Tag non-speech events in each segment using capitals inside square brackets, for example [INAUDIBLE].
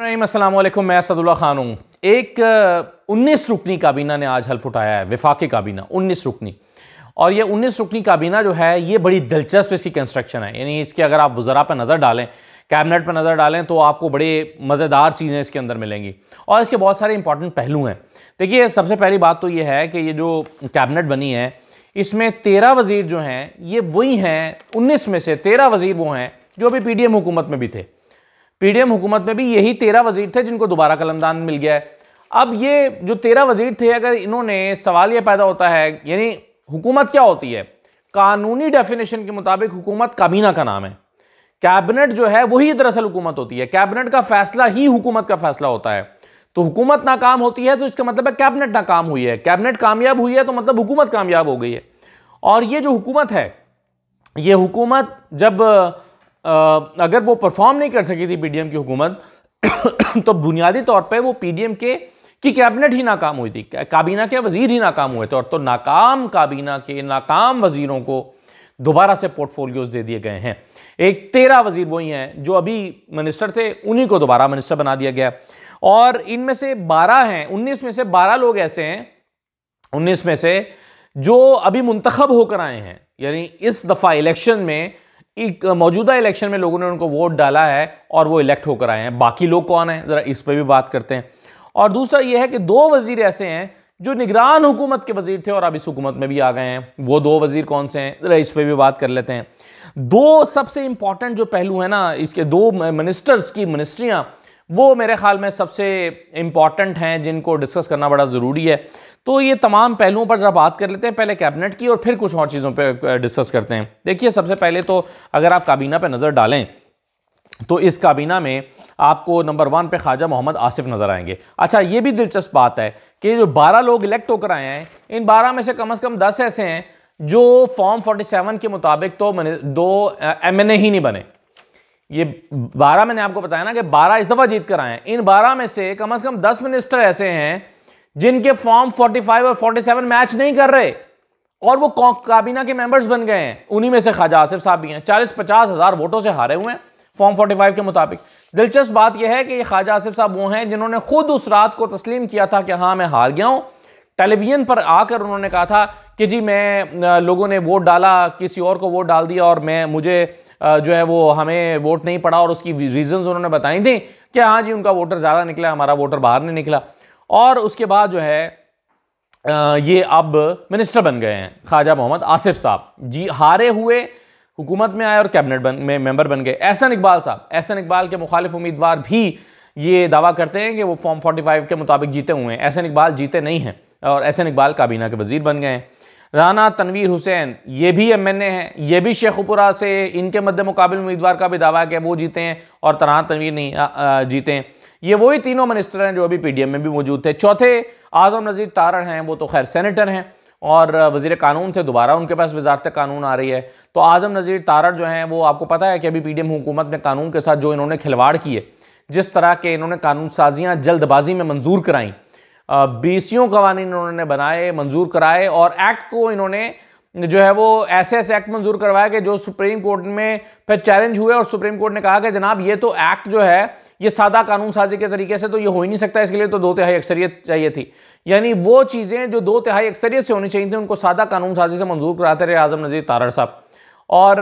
अल्लाम मैं सदुल्ला खान हूँ एक उन्नीस रुकनी काबीना ने आज हल्फ उठाया है विफाक काबीना उन्नीस रुकनी और ये उन्नीस रुकनी काबीना जो है ये बड़ी दिलचस्प इसकी कंस्ट्रक्शन है यानी इसकी अगर आप वज़रा पर नज़र डालें कैबिनेट पर नज़र डालें तो आपको बड़े मज़ेदार चीज़ें इसके अंदर मिलेंगी और इसके बहुत सारे इंपॉर्टेंट पहलू हैं देखिए सबसे पहली बात तो ये है कि ये जो कैबिनेट बनी है इसमें तेरह वज़ीर जो हैं ये वही हैं उन्नीस में से तेरह वज़ीर वो हैं जो अभी पी डी एम हुकूमत में भी थे पीडीएम हुकूमत में भी यही तेरह वजीर थे जिनको दोबारा कलमदान मिल गया है अब ये जो तेरह वजीर थे अगर इन्होंने सवाल ये पैदा होता है यानी हुकूमत क्या होती है कानूनी डेफिनेशन के मुताबिक हुकूमत काबीना का नाम है कैबिनेट जो है वही दरअसल हुकूमत होती है कैबिनेट का फैसला ही हुकूमत का फैसला होता है तो हुकूमत नाकाम होती है तो इसका मतलब है कैबिनेट नाकाम हुई है कैबिनेट कामयाब हुई है तो मतलब हुकूमत कामयाब हो गई है और ये जो हुकूमत है ये हुकूमत जब अगर वो परफॉर्म नहीं कर सकी थी पीडीएम की हुकूमत [COUGHS] तो बुनियादी तौर पर वो पीडीएम के की कैबिनेट ही नाकाम हुई थी काबीना के वजीर ही नाकाम हुए थे और तो नाकाम काबीना के नाकाम वजीरों को दोबारा से पोर्टफोलियोज दे दिए गए हैं एक तेरह वजीर वही हैं जो अभी मिनिस्टर थे उन्हीं को दोबारा मिनिस्टर बना दिया गया और इनमें से बारह हैं उन्नीस में से बारह लोग ऐसे हैं उन्नीस में से जो अभी मुंतखब होकर आए हैं यानी इस दफ़ा इलेक्शन में मौजूदा इलेक्शन में लोगों ने उनको वोट डाला है और वो इलेक्ट होकर आए हैं बाकी लोग कौन हैं ज़रा इस पर भी बात करते हैं और दूसरा ये है कि दो वजीर ऐसे हैं जो निगरान हुकूमत के वजीर थे और अब इस हुकूमत में भी आ गए हैं वो दो वजीर कौन से हैं ज़रा इस पर भी बात कर लेते हैं दो सबसे इम्पॉर्टेंट जो पहलू है ना इसके दो मिनिस्टर्स की मिनिस्ट्रियाँ वो मेरे ख्याल में सबसे इम्पॉर्टेंट हैं जिनको डिस्कस करना बड़ा ज़रूरी है तो ये तमाम पहलुओं पर जरा बात कर लेते हैं पहले कैबिनेट की और फिर कुछ और चीज़ों पर डिस्कस करते हैं देखिए सबसे पहले तो अगर आप काबीना पर नज़र डालें तो इस काबीना में आपको नंबर वन पे ख्वाजा मोहम्मद आसिफ नज़र आएंगे अच्छा ये भी दिलचस्प बात है कि जो बारह लोग इलेक्ट होकर आए हैं इन बारह में से कम अज़ कम दस ऐसे हैं जो फॉर्म 47 के मुताबिक तो दो एम एन ए ही नहीं बने ये बारह मैंने आपको बताया ना कि बारह इस दफ़ा जीत कर आए हैं इन बारह में से कम अज़ कम दस मिनिस्टर ऐसे हैं जिनके फॉर्म 45 और 47 मैच नहीं कर रहे और वो काबीना के मेंबर्स बन गए हैं उन्हीं में से खाजा आसिफ साहब भी हैं चालीस पचास हज़ार वोटों से हारे हुए हैं फॉर्म 45 के मुताबिक दिलचस्प बात यह है कि ये ख्वाजा आसिफ साहब वो हैं जिन्होंने खुद उस रात को तस्लीम किया था कि हाँ मैं हार गया हूँ टेलीविज़न पर आकर उन्होंने कहा था कि जी मैं लोगों ने वोट डाला किसी और को वोट डाल दिया और मैं मुझे जो है वो हमें वोट नहीं पड़ा और उसकी रीजंस उन्होंने बताई थी कि हाँ जी उनका वोटर ज़्यादा निकला हमारा वोटर बाहर नहीं निकला और उसके बाद जो है ये अब मिनिस्टर बन गए हैं ख्वाजा मोहम्मद आसिफ साहब जी हारे हुए हुकूमत में आए और कैबिनेट बन में मेंबर बन गए एहसन इकबाल साहब एहसन इकबाल के मुखालिफ उम्मीदवार भी ये दावा करते हैं कि वो फॉर्म 45 के मुताबिक जीते हुए हैं एहसन इकबाल जीते नहीं हैं और एहसन इकबाल काबीना के वजीर बन गए हैं राना तनवीर हुसैन ये भी एम एन ए हैं ये भी शेखपुरा से इनके मध्य मुकाबले उम्मीदवार का भी दावा है कि वो जीते हैं और तरह तनवीर नहीं जीते हैं ये वही तीनों मिनिस्टर हैं जो अभी पी डी एम में भी मौजूद थे चौथे आज़म नज़ीर तारण हैं वो तो खैर सैनिटर हैं और वजीर कानून थे दोबारा उनके पास वजारत कानून आ रही है तो आज़म नज़ीर तारण जो हैं वो आपको पता है कि अभी पी डी एम हुकूमत ने कानून के साथ जो इन्होंने खिलवाड़ किए जिस तरह के इन्होंने कानून साजियाँ जल्दबाजी में मंजूर कराईं बी सी कवानीन इन्होंने बनाए मंजूर कराए और एक्ट को इन्होंने जो है वो ऐसे ऐसे एक्ट मंजूर करवाया कि जो सुप्रीम कोर्ट में फिर चैलेंज हुए और सुप्रीम कोर्ट ने कहा कि जनाब ये तो एक्ट जो है ये सादा कानून साजी के तरीके से तो ये हो ही नहीं सकता इसके लिए तो दो तिहाई अक्सरियत चाहिए थी यानी वो चीज़ें जो दो तिहाई अक्सरियत से होनी चाहिए थी उनको सादा कानून साजी से मंजूर कराते रहे आजम नज़ीर तारड़ साहब और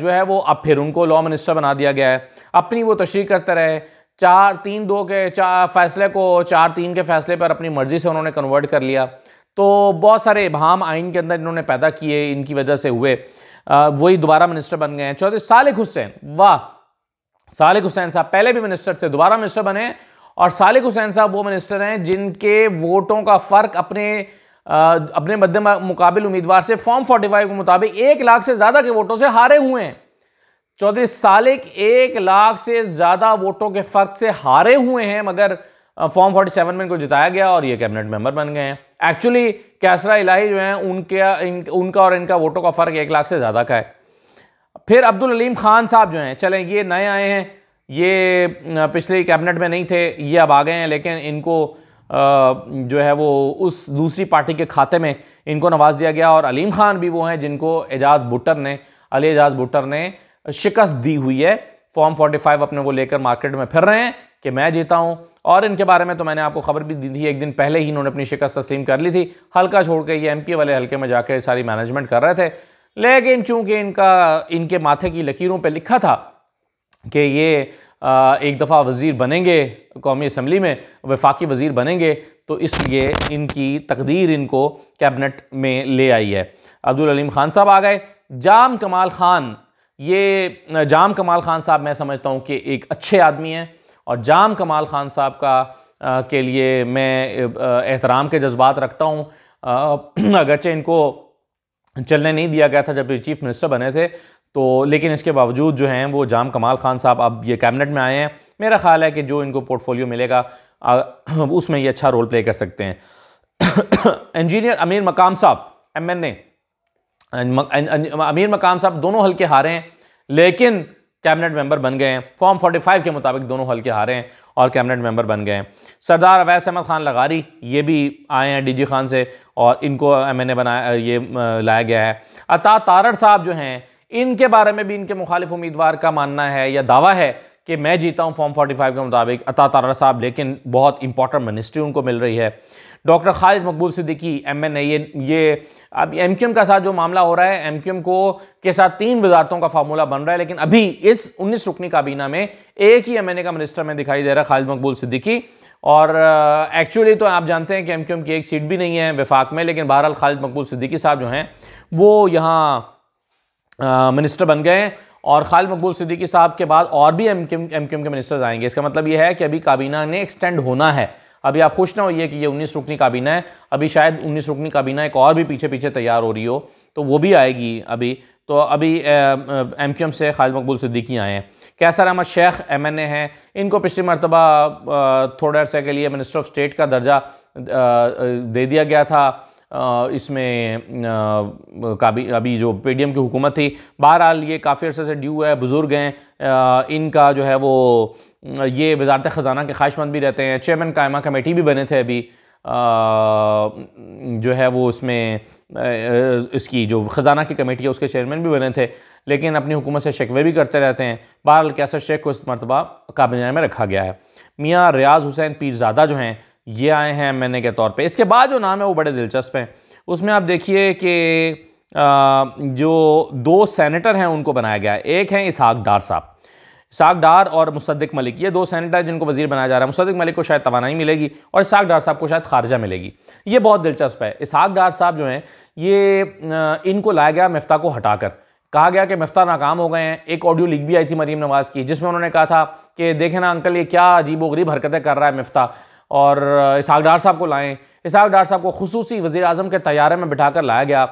जो है वो अब फिर उनको लॉ मिनिस्टर बना दिया गया है अपनी वो तशरी करते रहे चार तीन दो के चार फैसले को चार तीन के फैसले पर अपनी मर्जी से उन्होंने कन्वर्ट कर लिया तो बहुत सारे इबाम आइन के अंदर इन्होंने पैदा किए इनकी वजह से हुए वही दोबारा मिनिस्टर बन गए हैं चौधरी सालिक हुसैन वाह सालिक हुसैन साहब पहले भी मिनिस्टर थे दोबारा मिनिस्टर बने और सालिक हुसैन साहब वो मिनिस्टर हैं जिनके वोटों का फ़र्क अपने आ, अपने मध्य मुकाबिल उम्मीदवार से फॉर्म 45 के मुताबिक एक लाख से ज़्यादा के वोटों से हारे हुए हैं चौधरी सालिक एक लाख से ज़्यादा वोटों के फ़र्क से हारे हुए हैं मगर फॉर्म फोर्टी सेवन में इनको जिताया गया और ये कैबिनेट मेंबर बन गए हैं एक्चुअली कैसरा इलाही जो हैं उनके इन, उनका और इनका वोटों का फ़र्क एक लाख से ज़्यादा का है फिर अब्दुल अलीम खान साहब जो हैं चलें ये नए आए हैं ये पिछले कैबिनेट में नहीं थे ये अब आ गए हैं लेकिन इनको जो है वो उस दूसरी पार्टी के खाते में इनको नवाज दिया गया और अलीम खान भी वो हैं जिनको एजाज भुट्टर ने अली एजाज भुट्टर ने शिकस्त दी हुई है फॉर्म 45 अपने वो लेकर मार्केट में फिर रहे हैं कि मैं जीता हूं और इनके बारे में तो मैंने आपको खबर भी दी थी एक दिन पहले ही इन्होंने अपनी शिकस्त तस्लीम कर ली थी हल्का छोड़ के ये पी वाले हल्के में जाकर सारी मैनेजमेंट कर रहे थे लेकिन चूंकि इनका इनके माथे की लकीरों पर लिखा था कि ये एक दफ़ा वज़ीर बनेंगे कौमी असम्बली में वफाकी वज़ीर बनेंगे तो इसलिए इनकी तकदीर इनको कैबिनेट में ले आई है अब्दुल अलीम खान साहब आ गए जाम कमाल खान ये जाम कमाल खान साहब मैं समझता हूँ कि एक अच्छे आदमी हैं और जाम कमाल खान साहब का आ, के लिए मैं एहतराम के जज्बात रखता हूँ [CLEARS THROAT] अगरचे इनको चलने नहीं दिया गया था जब ये चीफ मिनिस्टर बने थे तो लेकिन इसके बावजूद जो हैं वो जाम कमाल खान साहब अब ये कैबिनेट में आए हैं मेरा ख्याल है कि जो इनको पोर्टफोलियो मिलेगा आ, [CLEARS THROAT] उसमें ये अच्छा रोल प्ले कर सकते हैं [CLEARS THROAT] इंजीनियर अमीर मकाम साहब एम एन ए अमीर मकाम साहब दोनों हल्के हारे हैं लेकिन कैबिनेट मेंबर बन गए हैं फॉर्म 45 के मुताबिक दोनों हल्के हारे हैं और कैबिनेट मेंबर बन गए हैं सरदार अवैस अहमद खान लगारी ये भी आए हैं डीजी खान से और इनको एमएनए बनाया ये लाया गया है अता तारड़ साहब जो हैं इनके बारे में भी इनके मुखालिफ उम्मीदवार का मानना है या दावा है कि मैं जीता हूँ फॉर्म फोर्टी के मुताबिक अता तारा साहब लेकिन बहुत इंपॉर्टेंट मिनिस्ट्री उनको मिल रही है डॉक्टर खालिद मकबूल सिद्दीकी एम एन ये ये अब एम क्यू एम का साथ जो मामला हो रहा है एम क्यू एम को के साथ तीन वजारतों का फार्मूला बन रहा है लेकिन अभी इस उन्नीस रुकनी काबीना में एक ही एम एन ए का मिनिस्टर में दिखाई दे रहा है खालिद मकबूल सिद्दीकी और एक्चुअली uh, तो आप जानते हैं कि एम क्यू एम की एक सीट भी नहीं है विफाक में लेकिन बहरहाल खालिद मकबूल सिद्दीकी साहब जो हैं वो यहाँ मिनिस्टर uh, बन गए हैं और खालिद मकबूल सिद्दीकी साहब के बाद और भी एम क्यूम एम के मिनिस्टर्स आएंगे इसका मतलब यह है कि अभी काबीना ने एक्सटेंड होना है अभी आप खुश ना होइए कि ये उन्नीस रुकनी काबीना है अभी शायद उन्नीस रुकनी काबीना एक और भी पीछे पीछे तैयार हो रही हो तो वो भी आएगी अभी तो अभी एम क्यू एम से खालिद मकबूल सिद्दीकी आए हैं Qaiser Ahmed Sheikh M N A हैं इनको पिछली मरतबा थोड़े अरसे के लिए मिनिस्टर ऑफ स्टेट का दर्जा दे दिया गया था इसमें काबी अभी जो एम की हुकूमत थी बहरहाल ये काफ़ी अर्से से ड्यू है बुज़ुर्ग हैं इनका जो है वो ये वजारत ख़जाना के ख्वाहिशमंद भी रहते हैं चेयरमैन कायमा कमेटी भी बने थे अभी जो है वो इसमें इसकी जो ख़जाना की कमेटी है उसके चेयरमैन भी बने थे लेकिन अपनी हुकूमत से शिकवे भी करते रहते हैं बहरहाल कैसर शेख को इस मरतबा काबिन में रखा गया है मियाँ रियाज हुसैन पीरजादा जो हैं ये आए हैं एम के तौर पे इसके बाद जो नाम है वो बड़े दिलचस्प हैं उसमें आप देखिए कि जो दो सेनेटर हैं उनको बनाया गया है एक हैं इसहाक डार साहब इसहाक डार और मुसद्दिक मलिक ये दो सेनेटर जिनको वजीर बनाया जा रहा है मुसद्दिक मलिक को शायद तोानाई मिलेगी और इसहाक डार साहब को शायद खारजा मिलेगी ये बहुत दिलचस्प है इसहाक डार साहब जो हैं ये इनको लाया गया मफ्ता को हटाकर कहा गया कि मफ्ता नाकाम हो गए हैं एक ऑडियो लिख भी आई थी मरीम नवाज़ की जिसमें उन्होंने कहा था कि देखे ना अंकल ये क्या अजीब वरीब हरकतें कर रहा है मफ्ता और इसहाक डार साहब को लाएँ इसहाक डार साहब को खसूस वज़ी अजम के तैयारे में बिठा कर लाया गया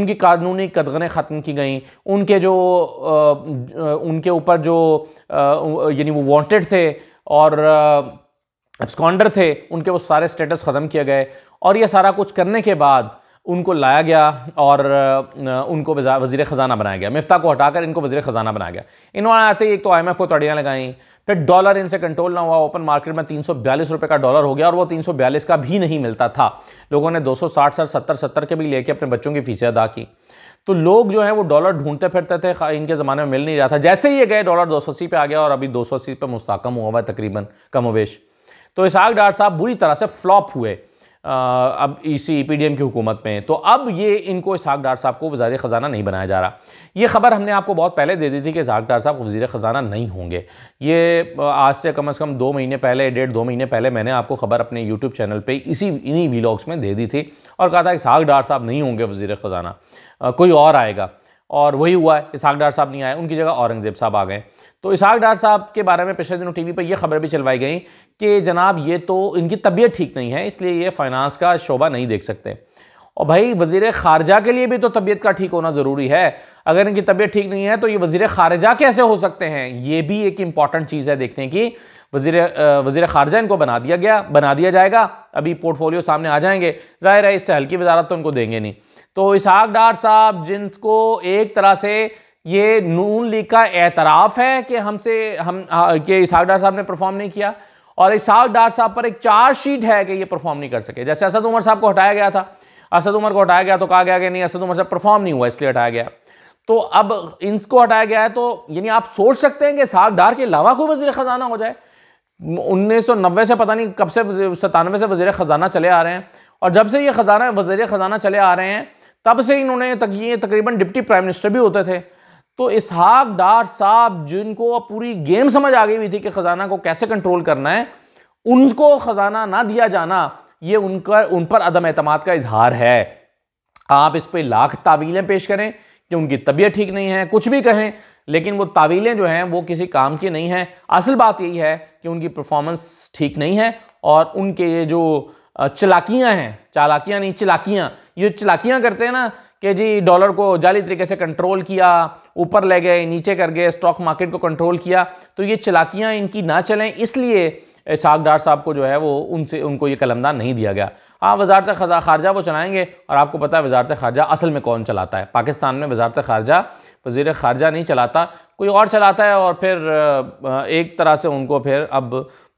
उनकी कानूनी कदगरें ख़त्म की गईं उनके जो उनके ऊपर जो यानी वो वॉन्टेड थे और एब्सकॉन्डर थे उनके वो सारे स्टेटस ख़त्म किए गए और ये सारा कुछ करने के बाद उनको लाया गया और उनको वजीर ख़जाना बनाया गया मफ्ता को हटाकर इनको वजीर ख़जाना बनाया गया इन्होंने आते तो ही एक तो आई एम एफ़ को तड़ियाँ लगाई फिर डॉलर इनसे कंट्रोल ना हुआ ओपन मार्केट में तीन रुपए का डॉलर हो गया और वो तीन का भी नहीं मिलता था लोगों ने 260 सर सत्तर सत्तर के भी लेके अपने बच्चों की फीसें अदा की तो लोग जो है वो डॉलर ढूंढते फिरते थे इनके ज़माने में मिल नहीं रहा था जैसे ही ये गए डॉलर दो सौ पे आ गया और अभी दो सौ पे मुस्तकम हुआ हुआ है तकरीबन कमोवेश तो इसहाक डार साहब बुरी तरह से फ्लॉप हुए अब इसी पी की हुकूमत में तो अब ये इनको इसहाक डार साहब को वज़ार ख़जाना नहीं बनाया जा रहा ये ख़बर हमने आपको बहुत पहले दे दी थी कि इसहाक डार साहब वज़ी ख़जाना नहीं होंगे ये आज से कम अज़ कम दो महीने पहले डेढ़ दो महीने पहले मैंने आपको ख़बर अपने यूट्यूब चैनल पर इसी इन्हीं वीलॉग्स में दे दी थी और कहा था इसहाक डार साहब नहीं होंगे वज़ी ख़जाना कोई और आएगा और वही हुआ है इसहाक डार साहब नहीं आए उनकी जगह औरंगज़ेब साहब आ गए तो इसहाक डार साहब के बारे में पिछले दिनों टीवी पर यह खबर भी चलवाई गई कि जनाब ये तो इनकी तबीयत ठीक नहीं है इसलिए ये फाइनेंस का शोभा नहीं देख सकते और भाई वजीर खारजा के लिए भी तो तबीयत का ठीक होना ज़रूरी है अगर इनकी तबीयत ठीक नहीं है तो ये वजीर खारजा कैसे हो सकते हैं ये भी एक इंपॉर्टेंट चीज़ है देखने की वजीर वजीर खारजा इनको बना दिया गया बना दिया जाएगा अभी पोर्टफोलियो सामने आ जाएंगे जाहिर है इससे हल्की वजारत तो उनको देंगे नहीं तो इसहाक डार साहब जिनको एक तरह से ये नून लीग का एतराफ़ है कि हमसे हम कि इसहाक डार साहब ने परफॉर्म नहीं किया और इसहाक डार साहब पर एक चार्ज शीट है कि ये परफॉर्म नहीं कर सके जैसे असद उमर साहब को हटाया गया था असद उमर को हटाया गया तो कहा गया कि नहीं असद उमर साहब परफॉर्म नहीं हुआ इसलिए हटाया गया तो अब इनको हटाया गया है तो यानी आप सोच सकते हैं कि इसहाक डार के अलावा कोई वजी ख़जाना हो जाए उन्नीस सौ नब्बे से पता नहीं कब से सतानवे से वजी ख़जाना चले आ रहे हैं और जब से ये ख़जाना वजी ख़जाना चले आ रहे हैं तब से इन्होंने तक ये तकरीबन डिप्टी प्राइम मिनिस्टर भी होते थे तो इसहाक डार साहब जिनको अब पूरी गेम समझ आ गई हुई थी कि ख़जाना को कैसे कंट्रोल करना है उनको ख़जाना ना दिया जाना ये उनका उन पर अदम अतमाद का इजहार है आप इस पर लाख तावीलें पेश करें कि उनकी तबीयत ठीक नहीं है कुछ भी कहें लेकिन वो तावीलें जो हैं वो किसी काम की नहीं हैं असल बात यही है कि उनकी परफॉर्मेंस ठीक नहीं है और उनके ये जो चलाकियाँ हैं चालाकियाँ नहीं चलाकियाँ ये चलाकियाँ करते हैं ना कि जी डॉलर को जाली तरीके से कंट्रोल किया ऊपर ले गए नीचे कर गए स्टॉक मार्केट को कंट्रोल किया तो ये चलाकियाँ इनकी ना चलें इसलिए इसहाक डार साहब को जो है वो उनसे उनको ये कलमदान नहीं दिया गया हाँ वजारत खजा खारजा वो चलाएँगे और आपको पता है वजारत खारजा असल में कौन चलाता है पाकिस्तान में वजारत खारजा वजीर खारजा नहीं चलाता कोई और चलाता है और फिर एक तरह से उनको फिर अब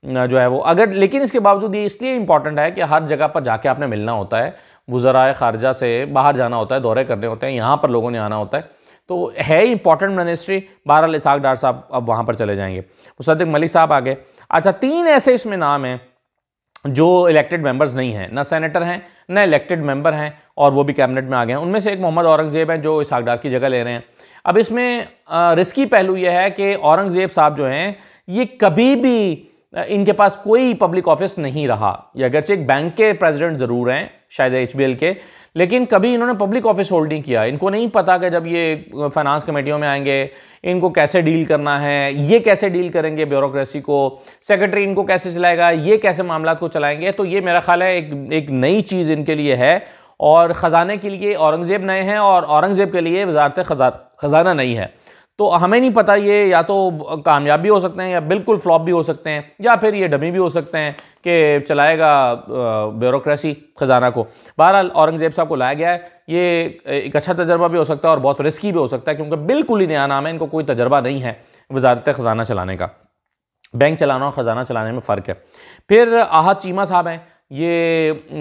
जो है वो अगर लेकिन इसके बावजूद ये इसलिए इंपॉर्टेंट है कि हर जगह पर जाके आपने मिलना होता है वज़रा ख़ारजा से बाहर जाना होता है दौरे करने होते हैं यहाँ पर लोगों ने आना होता है तो है ही इंपॉर्टेंट मिनिस्ट्री बहरअल इसाक डार साहब अब वहाँ पर चले जाएंगे मुसद्दिक मलिक साहब आ गए अच्छा तीन ऐसे इसमें नाम हैं जो इलेक्टेड मेंबर्स नहीं हैं ना सेनेटर हैं ना इलेक्टेड मेंबर हैं और वो भी कैबिनेट में आ गए हैं उनमें से एक मोहम्मद औरंगज़ेब हैं जो इसाक डार की जगह ले रहे हैं अब इसमें रिस्की पहलू यह है कि औरंगज़ेब साहब जो हैं ये कभी भी इनके पास कोई पब्लिक ऑफिस नहीं रहा या अगरचे एक बैंक के प्रेसिडेंट ज़रूर हैं शायद एच के लेकिन कभी इन्होंने पब्लिक ऑफिस होल्ड नहीं किया इनको नहीं पता कि जब ये फाइनेंस कमेटियों में आएंगे इनको कैसे डील करना है ये कैसे डील करेंगे ब्यूरोक्रेसी को सेक्रेटरी इनको कैसे चलाएगा ये कैसे मामला को चलाएंगे तो ये मेरा ख्याल है एक एक नई चीज़ इनके लिए है और ख़जाने के लिए औरंगज़ेब नए हैं और औरंगज़ेब के लिए वजारत खजा खजाना नहीं है तो हमें नहीं पता ये या तो कामयाब भी हो सकते हैं या बिल्कुल फ्लॉप भी हो सकते हैं या फिर ये डमी भी हो सकते हैं कि चलाएगा ब्यूरोसी ख़जाना को बहरहाल औरंगज़ेब साहब को लाया गया है ये एक अच्छा तजर्बा भी हो सकता है और बहुत रिस्की भी हो सकता है क्योंकि बिल्कुल ही नया नाम है इनको कोई तजर्बा नहीं है वजारत ख़जाना चलाने का बैंक चलाना और ख़जाना चलाने में फ़र्क है फिर आहत चीमा साहब हैं ये [CLEARS THROAT]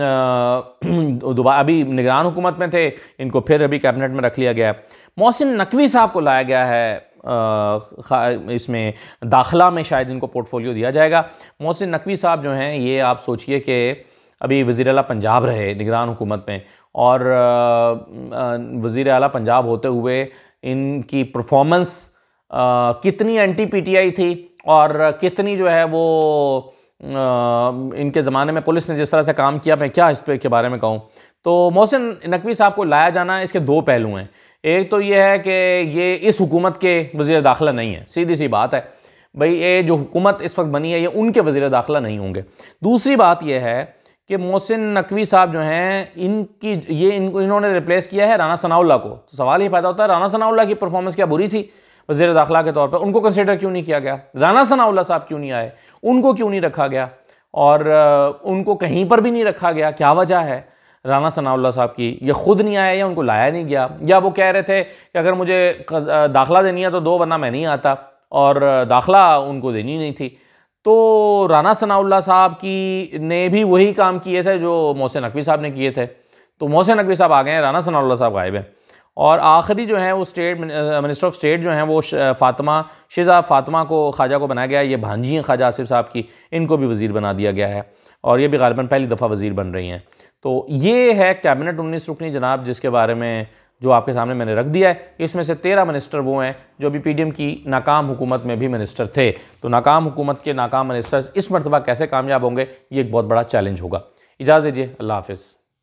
दोबारा अभी निगरान हुकूमत में थे इनको फिर अभी कैबिनेट में रख लिया गया है मोहसिन नकवी साहब को लाया गया है इसमें दाखला में शायद इनको पोर्टफोलियो दिया जाएगा मोहसिन नकवी साहब जो हैं ये आप सोचिए कि अभी वज़ी अला पंजाब रहे निगरान हुकूमत में और वज़ी अला पंजाब होते हुए इनकी परफॉर्मेंस कितनी टी आई थी और कितनी जो है वो इनके ज़माने में पुलिस ने जिस तरह से काम किया मैं क्या इस पर के बारे में कहूँ तो मोहसिन नकवी साहब को लाया जाना इसके दो पहलू हैं एक तो ये है कि ये इस हुकूमत के वज़ी दाखिला नहीं है सीधी सी बात है भाई ये जो हुकूमत इस वक्त बनी है ये उनके वज़ी दाखिला नहीं होंगे दूसरी बात यह है कि मोहसिन नकवी साहब जो हैं इनकी ये इनको इन्होंने रिप्लेस किया है राना सनाउल्ला को तो सवाल ही पैदा होता है राना सनाउल्ला की परफॉर्मेंस क्या बुरी थी वजीर दाखिला के तौर पर उनको कंसिडर क्यों नहीं किया गया राना सनाउल्ला साहब क्यों नहीं आए उनको क्यों नहीं रखा गया और उनको कहीं पर भी नहीं रखा गया क्या वजह है राना सनाउल्ला साहब की यह ख़ुद नहीं आया या उनको लाया नहीं गया या वो कह रहे थे कि अगर मुझे दाखला देनी है तो दो वरना मैं नहीं आता और दाखला उनको देनी नहीं थी तो राना सनाउल्ला साहब की ने भी वही काम किए थे जो मोहसिन नकवी साहब ने किए थे तो मोहसिन नकवी साहब आ गए हैं राना सनाउल्ला साहब गायब हैं और आखिरी जो है वो स्टेट मिनिस्टर ऑफ स्टेट जो हैं वो फातिमा शिजा फातिमा को ख्वाजा को बनाया गया है ये भांजी हैं ख्वाजा आसिफ साहब की इनको भी वज़ीर बना दिया गया है और ये भी गालबन पहली दफ़ा वज़ीर बन रही हैं तो ये है कैबिनेट उन्नीस रुकनी जनाब जिसके बारे में जो आपके सामने मैंने रख दिया है इसमें से तेरह मिनिस्टर वो हैं जो अभी पी डी एम की नाकाम हुकूमत में भी मिनिस्टर थे तो नाकाम हुकूमत के नाकाम मिनिस्टर्स इस मरतबा कैसे कामयाब होंगे ये एक बहुत बड़ा चैलेंज होगा इजाज़त दीजिए अल्लाह हाफिज़